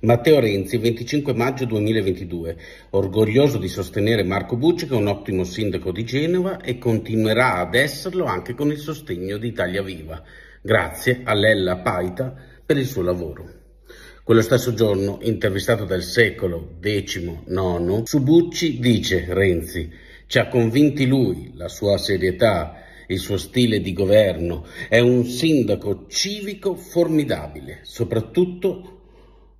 Matteo Renzi, 25 maggio 2022, orgoglioso di sostenere Marco Bucci che è un ottimo sindaco di Genova e continuerà ad esserlo anche con il sostegno di Italia Viva. Grazie a Lella Paita per il suo lavoro. Quello stesso giorno, intervistato dal secolo XIX, su Bucci dice Renzi, ci ha convinti lui, la sua serietà, il suo stile di governo. È un sindaco civico formidabile, soprattutto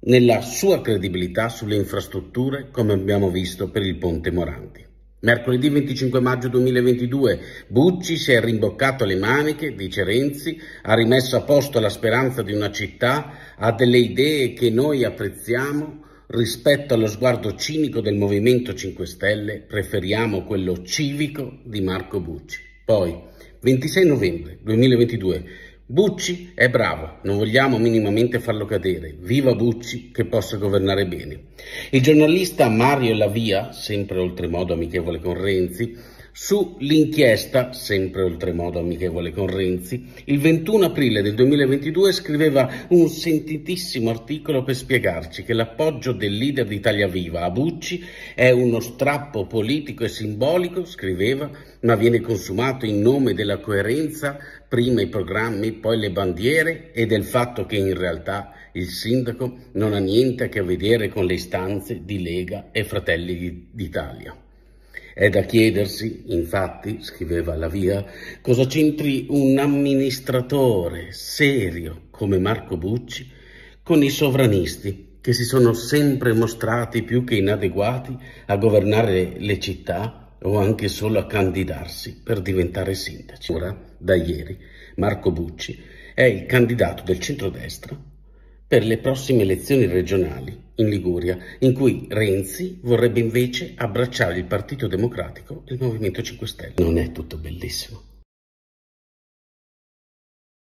nella sua credibilità sulle infrastrutture, come abbiamo visto per il Ponte Moranti. Mercoledì 25 maggio 2022 Bucci si è rimboccato le maniche, dice Renzi, ha rimesso a posto la speranza di una città, ha delle idee che noi apprezziamo, rispetto allo sguardo cinico del Movimento 5 Stelle preferiamo quello civico di Marco Bucci. Poi, 26 novembre 2022, Bucci è bravo, non vogliamo minimamente farlo cadere. Viva Bucci che possa governare bene. Il giornalista Mario Lavia, sempre oltremodo amichevole con Renzi, Sull'inchiesta, sempre oltremodo amichevole con Renzi, il 21 aprile del 2022 scriveva un sentitissimo articolo per spiegarci che l'appoggio del leader d'Italia Viva a Bucci è uno strappo politico e simbolico, scriveva, ma viene consumato in nome della coerenza, prima i programmi, poi le bandiere e del fatto che in realtà il sindaco non ha niente a che vedere con le istanze di Lega e Fratelli d'Italia. È da chiedersi, infatti, scriveva La Via, cosa c'entri un amministratore serio come Marco Bucci con i sovranisti che si sono sempre mostrati più che inadeguati a governare le città o anche solo a candidarsi per diventare sindaci. Ora, da ieri, Marco Bucci è il candidato del centrodestra per le prossime elezioni regionali in Liguria, in cui Renzi vorrebbe invece abbracciare il Partito Democratico e il Movimento 5 Stelle. Non è tutto bellissimo.